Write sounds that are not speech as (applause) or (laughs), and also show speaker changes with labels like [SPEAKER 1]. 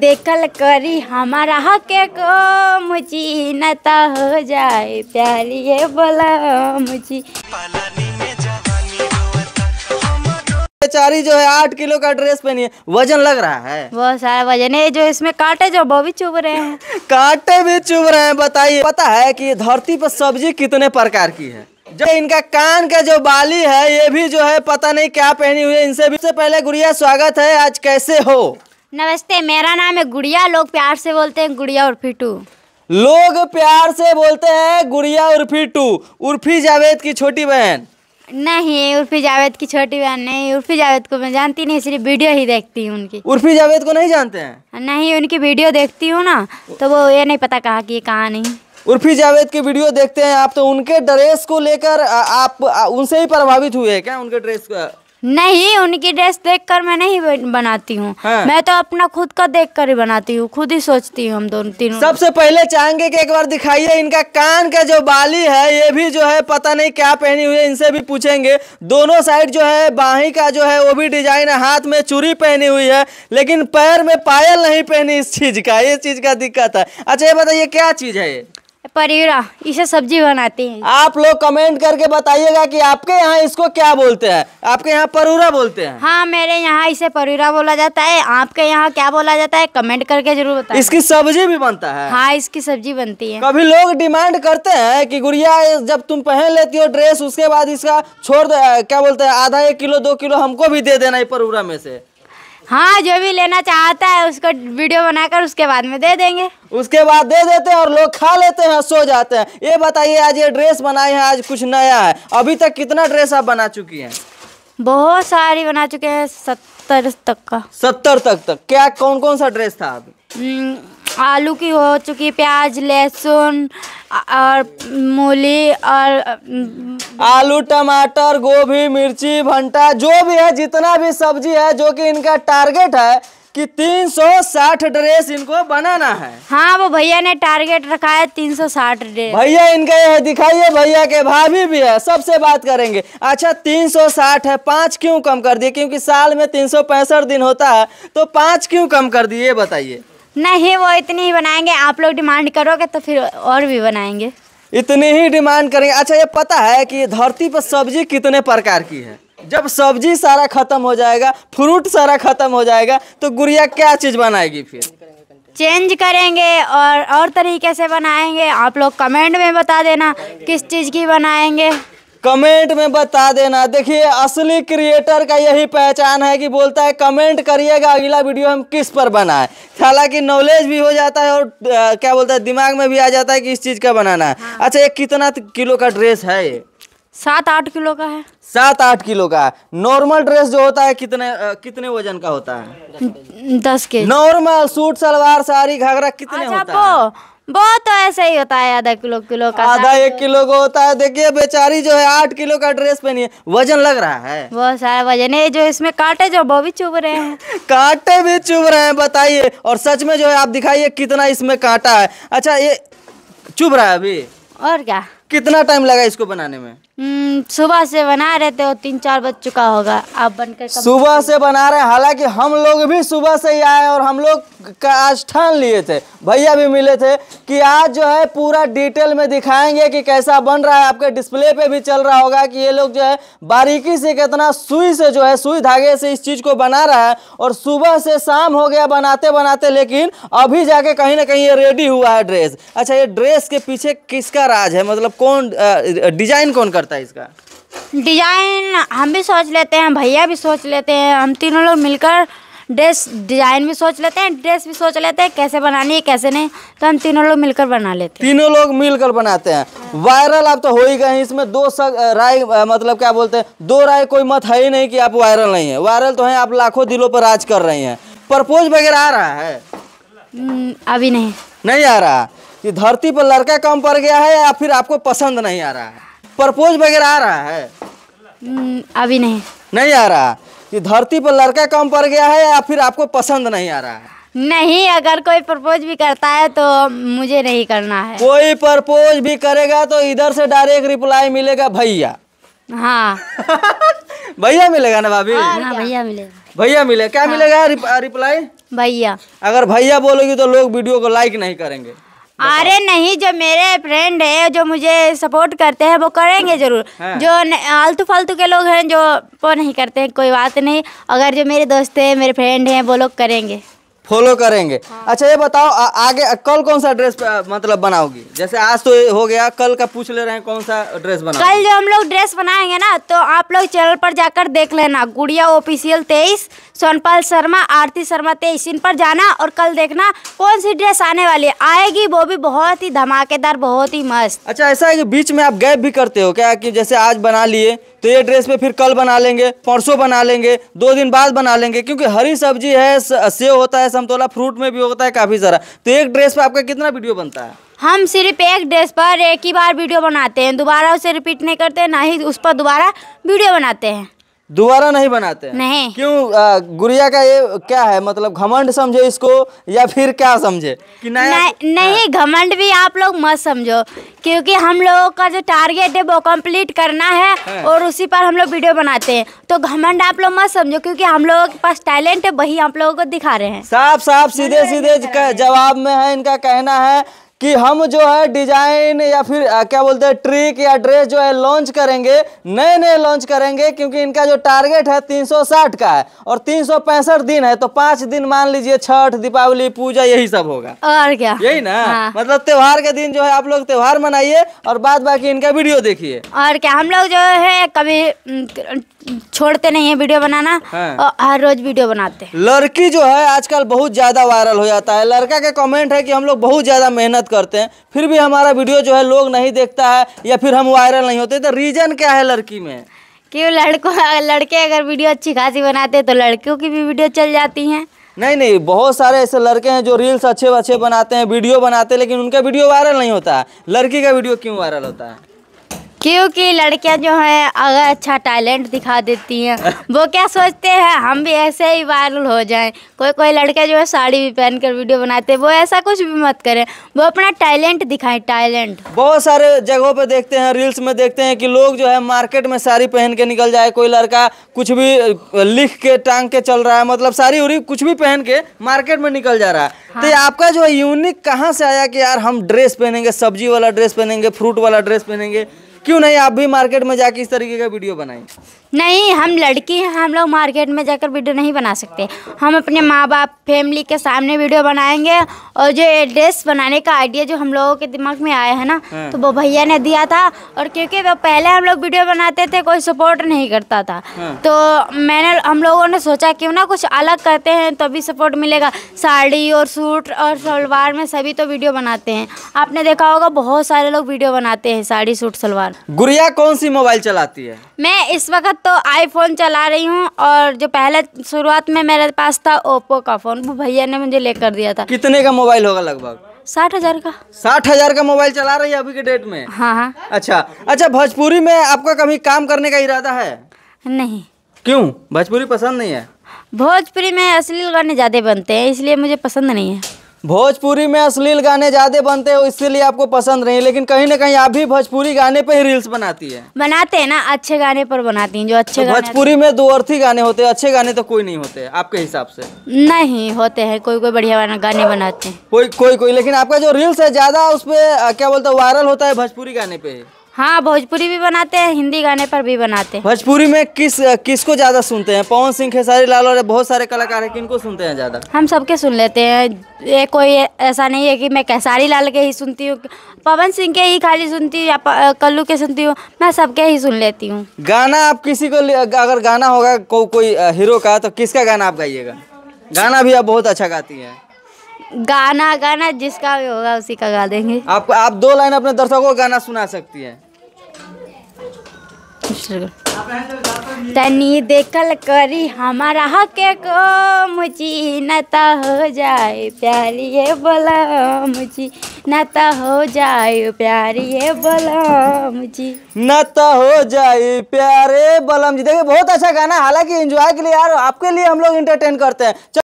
[SPEAKER 1] देखल करी हमारा हके को मुझी नता हो जाए प्यारिए बोला मुझी
[SPEAKER 2] बेचारी जो है आठ किलो का ड्रेस पहनी है वजन लग रहा है
[SPEAKER 1] बहुत सारा वजन है जो इसमें काटे जो वो भी चुभ रहे हैं (laughs) काटे भी चुभ रहे हैं बताइए पता है कि
[SPEAKER 2] धरती पर सब्जी कितने प्रकार की है जो इनका कान का जो बाली है ये भी जो है पता नहीं क्या पहनी हुई है इनसे भी से पहले गुड़िया स्वागत है आज कैसे हो
[SPEAKER 1] नमस्ते मेरा नाम है गुड़िया लोग प्यार से बोलते हैं गुड़िया और फिटू
[SPEAKER 2] लोग प्यार से बोलते हैं गुड़िया उर्फी टू उर्फी जावेद की छोटी बहन
[SPEAKER 1] नहीं उर्फी जावेद की छोटी बहन नहीं उर्फी जावेद को मैं जानती नहीं सिर्फ वीडियो ही देखती हूँ उनकी उर्फी जावेद को नहीं जानते हैं नहीं उनकी वीडियो देखती हूँ ना तो वो ये नहीं पता कहा की कहाँ नहीं
[SPEAKER 2] उर्फी जावेद की
[SPEAKER 1] वीडियो देखते हैं आप तो उनके ड्रेस को लेकर आप उनसे ही प्रभावित हुए क्या उनके ड्रेस का नहीं उनकी ड्रेस देखकर मैं नहीं बनाती हूँ हाँ। मैं तो अपना खुद का देखकर ही बनाती हूँ खुद ही सोचती हूँ हम दोनों तीनों सबसे पहले चाहेंगे कि एक बार दिखाइए इनका
[SPEAKER 2] कान का जो बाली है ये भी जो है पता नहीं क्या पहनी हुई है इनसे भी पूछेंगे दोनों साइड जो है बाही का जो है वो भी डिजाइन है हाथ में चूरी पहनी हुई है लेकिन पैर में पायल नहीं पहनी इस चीज का ये चीज का दिक्कत है अच्छा ये बताइए क्या चीज है ये परिवरा
[SPEAKER 1] इसे सब्जी बनाते हैं आप लोग कमेंट करके बताइएगा कि आपके यहाँ इसको क्या बोलते हैं आपके यहाँ परूरा बोलते हैं हाँ मेरे यहाँ इसे परूरा बोला जाता है आपके यहाँ क्या बोला जाता है कमेंट करके जरूर बताए इसकी
[SPEAKER 2] सब्जी भी बनता है
[SPEAKER 1] हाँ इसकी सब्जी बनती है कभी लोग डिमांड
[SPEAKER 2] करते हैं की गुड़िया जब तुम पहन लेती हो ड्रेस उसके बाद इसका छोड़ दो क्या बोलते है आधा एक किलो दो किलो हमको भी दे देना परूरा में से हाँ जो भी लेना चाहता है उसको वीडियो बनाकर उसके बाद में दे देंगे उसके बाद दे देते हैं और लोग खा लेते हैं सो जाते हैं ये बताइए आज ये ड्रेस बनाए हैं आज कुछ नया है अभी तक कितना ड्रेस आप बना चुकी हैं
[SPEAKER 1] बहुत सारी बना चुके हैं सत्तर तक का
[SPEAKER 2] सत्तर तक तक क्या कौन कौन सा
[SPEAKER 1] ड्रेस था अभी आलू की हो चुकी प्याज लहसुन और मूली और
[SPEAKER 2] आलू टमाटर गोभी मिर्ची भंटा जो भी है जितना भी सब्जी है जो कि इनका टारगेट है कि 360
[SPEAKER 1] ड्रेस इनको बनाना है हाँ वो भैया ने टारगेट रखा है 360 ड्रेस भैया इनका ये दिखाइए भैया के भाभी
[SPEAKER 2] भी है सबसे बात करेंगे अच्छा 360 है पाँच क्यों कम कर दिए क्योंकि साल में तीन दिन होता है तो पाँच क्यों कम कर दिए बताइए
[SPEAKER 1] नहीं वो इतनी ही बनाएंगे आप लोग डिमांड करोगे तो फिर और भी बनाएंगे इतनी ही डिमांड करेंगे अच्छा ये पता है कि धरती पर
[SPEAKER 2] सब्जी कितने प्रकार की है जब सब्जी सारा खत्म हो जाएगा फ्रूट सारा खत्म हो जाएगा तो गुड़िया क्या चीज़ बनाएगी फिर
[SPEAKER 1] चेंज करेंगे और और तरीके से बनाएंगे आप लोग कमेंट में बता देना किस चीज़ की बनाएंगे कमेंट में बता देना देखिए असली
[SPEAKER 2] क्रिएटर का यही पहचान है कि बोलता है कमेंट करिएगा अगला वीडियो हम किस पर बनाए हालांकि नॉलेज भी हो जाता है और आ, क्या बोलता है दिमाग में भी आ जाता है कि इस चीज़ का बनाना है हाँ। अच्छा ये कितना किलो का ड्रेस है ये
[SPEAKER 1] सात आठ किलो का है
[SPEAKER 2] सात आठ किलो का नॉर्मल ड्रेस जो होता है कितने आ, कितने वजन का होता है
[SPEAKER 1] दस के नॉर्मल
[SPEAKER 2] सूट सलवार साड़ी घाघरा कितने होता है वो तो ऐसे ही होता है आधा किलो किलो का आधा एक किलो का होता है देखिए बेचारी जो है आठ किलो का ड्रेस पहनी है वजन लग रहा है बहुत सारा
[SPEAKER 1] वजन है जो इसमें कांटे जो वो भी चुभ रहे
[SPEAKER 2] हैं (laughs) कांटे भी चुभ रहे हैं बताइए और सच में जो है आप दिखाइए कितना इसमें कांटा है अच्छा ये चुभ रहा है अभी और क्या कितना टाइम लगा इसको बनाने में
[SPEAKER 1] हम्म, सुबह से बना रहे थे और तीन चार बज चुका होगा आप बनकर सुबह से बना रहे हैं हालांकि
[SPEAKER 2] हम लोग भी सुबह से ही आए और हम लोग का स्थान लिए थे भैया भी मिले थे कि आज जो है पूरा डिटेल में दिखाएंगे कि कैसा बन रहा है आपके डिस्प्ले पे भी चल रहा होगा कि ये लोग जो है बारीकी से कितना सुई से जो है सुई धागे से इस चीज़ को बना रहा है और सुबह से शाम हो गया बनाते बनाते लेकिन अभी जाके कहीं ना कहीं ये रेडी हुआ है ड्रेस अच्छा ये ड्रेस के पीछे किसका राज है मतलब कौन डिजाइन कौन करता है इसका
[SPEAKER 1] डिजाइन हम भी सोच लेते हैं भैया भी सोच लेते हैं हम तीनों लोग मिलकर ड्रेस डिजाइन भी सोच लेते हैं ड्रेस भी सोच लेते हैं कैसे बनानी है कैसे नहीं तो हम तीनों लोग मिलकर बना लेते हैं तीनों लोग मिलकर बनाते
[SPEAKER 2] हैं वायरल आप तो हो ही गए इसमें दो सक, राय मतलब क्या बोलते हैं दो राय कोई मत है ही नहीं कि आप वायरल नहीं है वायरल तो है आप लाखों दिलों पर राज कर रही है प्रपोज वगैरह आ रहा
[SPEAKER 1] है हम्म,
[SPEAKER 2] अभी नहीं नहीं आ रहा कि धरती पर लड़का कम पड़ गया है या फिर आपको पसंद नहीं आ रहा है प्रपोज वगैरह आ रहा है हम्म, अभी नहीं नहीं आ रहा कि धरती पर लड़का कम पड़ गया है या फिर आपको पसंद नहीं आ रहा है
[SPEAKER 1] नहीं अगर कोई प्रपोज भी करता है तो मुझे नहीं करना है कोई प्रपोज भी
[SPEAKER 2] करेगा तो इधर से डायरेक्ट रिप्लाई मिलेगा भैया
[SPEAKER 1] हाँ (laughs)
[SPEAKER 2] भैया मिलेगा ना भाभी हाँ,
[SPEAKER 1] हाँ भैया मिलेगा
[SPEAKER 2] भैया मिलेगा क्या हाँ। मिलेगा रिप,
[SPEAKER 1] रिप्लाई भैया
[SPEAKER 2] अगर भैया बोलोगी तो लोग वीडियो को लाइक नहीं करेंगे
[SPEAKER 1] अरे नहीं जो मेरे फ्रेंड है जो मुझे सपोर्ट करते हैं वो करेंगे जरूर है? हाँ। जो आलतू फालतू के लोग हैं जो वो नहीं करते हैं कोई बात नहीं अगर जो मेरे दोस्त हैं मेरे फ्रेंड हैं वो लोग करेंगे
[SPEAKER 2] फॉलो करेंगे हाँ। अच्छा ये बताओ आ, आगे कल कौन सा ड्रेस मतलब बनाओगी जैसे आज तो हो गया कल का पूछ ले रहे हैं कौन सा ड्रेस बना कल
[SPEAKER 1] जो हम लोग ड्रेस बनाएंगे ना तो आप लोग चैनल पर जाकर देख लेना गुड़िया ऑफिशियल तेईस सोनपाल शर्मा आरती शर्मा तेईस इन पर जाना और कल देखना कौन सी ड्रेस आने वाली है आएगी वो भी बहुत ही धमाकेदार बहुत ही मस्त
[SPEAKER 2] अच्छा ऐसा है की बीच में आप गैप भी करते हो क्या की जैसे आज बना लिए तो ये ड्रेस पे फिर कल बना लेंगे परसों बना लेंगे दो दिन बाद बना लेंगे क्योंकि हरी सब्जी है सेव होता है समतोला फ्रूट में भी होता है काफी सारा तो एक ड्रेस पर आपका कितना वीडियो बनता है
[SPEAKER 1] हम सिर्फ एक ड्रेस पर एक ही बार वीडियो बनाते हैं दोबारा उसे रिपीट नहीं करते ना ही उस पर दोबारा वीडियो बनाते हैं
[SPEAKER 2] दोबारा नहीं बनाते हैं। नहीं क्यों आ, गुड़िया का ये क्या है मतलब घमंड समझे इसको या फिर क्या समझे
[SPEAKER 1] कि नया नहीं, नहीं हाँ। घमंड भी आप लोग मत समझो क्योंकि हम लोगों का जो टारगेट है वो कंप्लीट करना है, है हाँ। और उसी पर हम लोग वीडियो बनाते हैं तो घमंड आप लोग मत समझो क्योंकि हम लोगों के पास टैलेंट है वही आप लोगों को दिखा रहे हैं साफ साफ
[SPEAKER 2] सीधे सीधे जवाब में है इनका कहना है कि हम जो है डिजाइन या फिर क्या बोलते हैं ट्रिक या ड्रेस जो है लॉन्च करेंगे नए नए लॉन्च करेंगे क्योंकि इनका जो टारगेट है 360 का है और तीन दिन है तो पांच दिन मान लीजिए छठ दीपावली पूजा यही सब होगा और क्या यही ना हाँ। मतलब त्योहार के दिन जो है आप लोग त्योहार मनाइए
[SPEAKER 1] और बाद बाकी इनका वीडियो देखिए और क्या हम लोग जो है कभी छोड़ते नहीं है वीडियो बनाना हाँ। हर रोज वीडियो बनाते हैं लड़की जो है आजकल बहुत ज्यादा वायरल
[SPEAKER 2] हो जाता है लड़का के कमेंट है कि हम लोग बहुत ज्यादा मेहनत करते हैं फिर भी हमारा वीडियो जो है लोग नहीं देखता है या फिर हम वायरल नहीं होते तो रीजन क्या है लड़की में क्यों लड़कों लड़के अगर वीडियो अच्छी खासी बनाते हैं तो लड़कियों की भी वीडियो चल जाती हैं नहीं नहीं बहुत सारे ऐसे लड़के हैं जो रील्स अच्छे अच्छे बनाते हैं वीडियो बनाते हैं लेकिन उनका वीडियो वायरल नहीं होता है लड़की का वीडियो क्यों वायरल होता है
[SPEAKER 1] क्योंकि लड़कियां जो हैं अगर अच्छा टैलेंट दिखा देती हैं वो क्या सोचते हैं हम भी ऐसे ही वायरल हो जाएं कोई कोई लड़के जो है साड़ी भी पहन कर वीडियो बनाते हैं वो ऐसा कुछ भी मत करें वो अपना टैलेंट दिखाएं टैलेंट बहुत सारे
[SPEAKER 2] जगहों पे देखते हैं रील्स में देखते हैं कि लोग जो है मार्केट में साड़ी पहन के निकल जाए कोई लड़का कुछ भी लिख के टांग के चल रहा है मतलब साड़ी उड़ी कुछ भी पहन के मार्केट में निकल जा रहा है हाँ। तो आपका जो है यूनिक कहाँ से आया कि यार हम ड्रेस पहनेंगे सब्जी वाला ड्रेस पहनेंगे फ्रूट वाला ड्रेस पहनेंगे क्यों नहीं आप भी मार्केट में जाके इस तरीके का वीडियो बनाएं
[SPEAKER 1] नहीं हम लड़की हैं हम लोग मार्केट में जाकर वीडियो नहीं बना सकते हम अपने माँ बाप फैमिली के सामने वीडियो बनाएंगे और जो एड्रेस बनाने का आइडिया जो हम लोगों के दिमाग में आया है ना हाँ। तो वो भैया ने दिया था और क्योंकि वो पहले हम लोग वीडियो बनाते थे कोई सपोर्ट नहीं करता था हाँ। तो मैंने हम लोगों ने सोचा क्यों ना कुछ अलग करते हैं तभी तो सपोर्ट मिलेगा साड़ी और सूट और सलवार में सभी तो वीडियो बनाते हैं आपने देखा होगा बहुत सारे लोग वीडियो बनाते हैं साड़ी सूट सलवार
[SPEAKER 2] गुड़िया कौन सी मोबाइल चलाती है
[SPEAKER 1] मैं इस वक्त तो आईफोन चला रही हूँ और जो पहले शुरुआत में मेरे पास था ओप्पो का फ़ोन वो भैया ने मुझे लेकर दिया था कितने का
[SPEAKER 2] मोबाइल होगा लगभग साठ हजार का साठ हजार का मोबाइल चला रही है अभी के डेट में हाँ हाँ अच्छा अच्छा भोजपुरी में आपका कभी काम करने का इरादा है नहीं क्यों भोजपुरी पसंद नहीं है
[SPEAKER 1] भोजपुरी में अश्लील गाने ज़्यादा बनते हैं इसलिए मुझे पसंद
[SPEAKER 2] नहीं है भोजपुरी में अश्लील गाने ज़्यादा बनते हो इसलिए आपको पसंद नहीं लेकिन कहीं ना कहीं आप
[SPEAKER 1] भी भोजपुरी गाने पर ही रील्स बनाती है बनाते हैं ना अच्छे गाने पर बनाती हैं जो अच्छे तो भोजपुरी में
[SPEAKER 2] दो अर्थी गाने होते हैं अच्छे गाने तो कोई नहीं होते आपके हिसाब से
[SPEAKER 1] नहीं होते हैं कोई कोई बढ़िया
[SPEAKER 2] गाने बनाते हैं कोई कोई कोई लेकिन आपका जो रील्स
[SPEAKER 1] है ज़्यादा उस पर क्या बोलते हैं वायरल होता है भोजपुरी गाने पे हाँ भोजपुरी भी बनाते हैं हिंदी गाने पर भी बनाते हैं भोजपुरी
[SPEAKER 2] में किस किसको
[SPEAKER 1] ज्यादा सुनते हैं पवन सिंह खेसारी लाल और बहुत सारे कलाकार हैं किनको सुनते हैं ज्यादा हम सबके सुन लेते हैं ये कोई ऐसा नहीं है कि मैं खेसारी लाल के ही सुनती हूँ पवन सिंह के ही खाली सुनती हूँ या कल्लू के सुनती हूँ मैं सबके ही सुन लेती हूँ गाना आप किसी को अगर गाना
[SPEAKER 2] होगा को, कोई हीरो का तो किसका गाना आप गाइएगा गाना भी आप बहुत अच्छा गाती हैं
[SPEAKER 1] गाना गाना जिसका भी होगा उसी का गा देंगे आप आप दो लाइन अपने दर्शकों को गाना सुना सकती हैं तनी देखल करी हमारा हके को मुझी नता हो जाए प्यारी ये बोला मुझी नता हो जाए प्यारी ये बोला मुझी नता हो जाए प्यारे बोला मुझी देखिए बहुत अच्छा गाना
[SPEAKER 2] हालांकि एंजॉय के लिए यार आपके लिए हम लोग इंटरटेन करते हैं